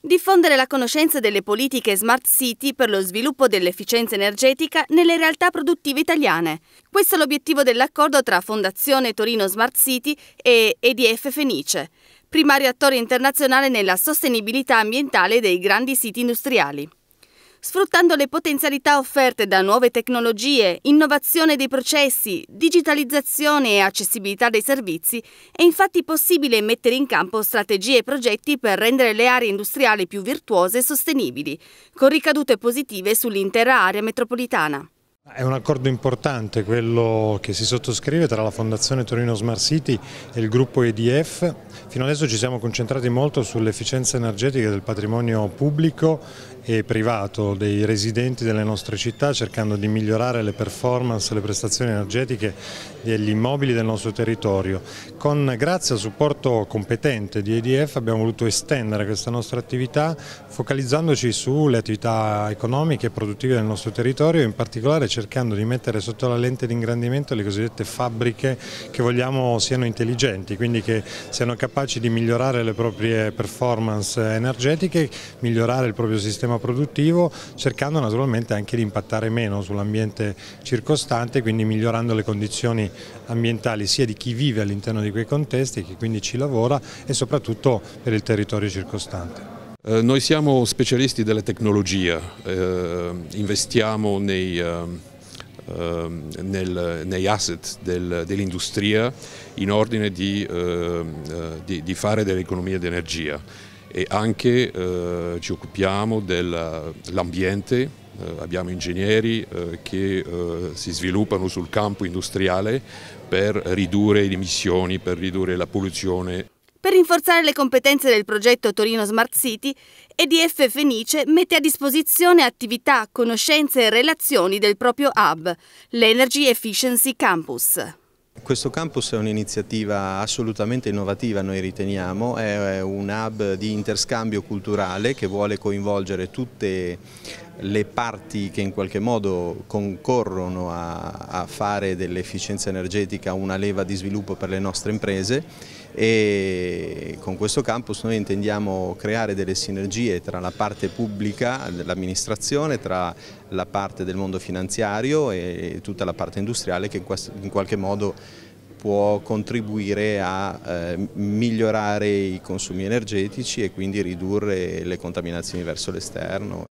Diffondere la conoscenza delle politiche Smart City per lo sviluppo dell'efficienza energetica nelle realtà produttive italiane. Questo è l'obiettivo dell'accordo tra Fondazione Torino Smart City e EDF Fenice, primario attore internazionale nella sostenibilità ambientale dei grandi siti industriali sfruttando le potenzialità offerte da nuove tecnologie, innovazione dei processi, digitalizzazione e accessibilità dei servizi, è infatti possibile mettere in campo strategie e progetti per rendere le aree industriali più virtuose e sostenibili, con ricadute positive sull'intera area metropolitana. È un accordo importante quello che si sottoscrive tra la Fondazione Torino Smart City e il gruppo EDF. Fino adesso ci siamo concentrati molto sull'efficienza energetica del patrimonio pubblico e privato dei residenti delle nostre città cercando di migliorare le performance, le prestazioni energetiche degli immobili del nostro territorio. Con, grazie al supporto competente di EDF abbiamo voluto estendere questa nostra attività focalizzandoci sulle attività economiche e produttive del nostro territorio in particolare cercando di mettere sotto la lente di ingrandimento le cosiddette fabbriche che vogliamo siano intelligenti, quindi che siano capaci di migliorare le proprie performance energetiche, migliorare il proprio sistema produttivo, cercando naturalmente anche di impattare meno sull'ambiente circostante, quindi migliorando le condizioni ambientali sia di chi vive all'interno di quei contesti, che quindi ci lavora e soprattutto per il territorio circostante. Eh, noi siamo specialisti della tecnologia, eh, investiamo nei, eh, ehm, nel, nei asset del, dell'industria in ordine di, eh, di, di fare dell'economia di energia e anche ci occupiamo dell'ambiente abbiamo ingegneri che si sviluppano sul campo industriale per ridurre le emissioni, per ridurre la polluzione. Per rinforzare le competenze del progetto Torino Smart City, EDF Fenice mette a disposizione attività, conoscenze e relazioni del proprio hub, l'Energy Efficiency Campus. Questo campus è un'iniziativa assolutamente innovativa, noi riteniamo, è un hub di interscambio culturale che vuole coinvolgere tutte le parti che in qualche modo concorrono a, a fare dell'efficienza energetica una leva di sviluppo per le nostre imprese e con questo campus noi intendiamo creare delle sinergie tra la parte pubblica dell'amministrazione, tra la parte del mondo finanziario e tutta la parte industriale che in qualche modo può contribuire a eh, migliorare i consumi energetici e quindi ridurre le contaminazioni verso l'esterno.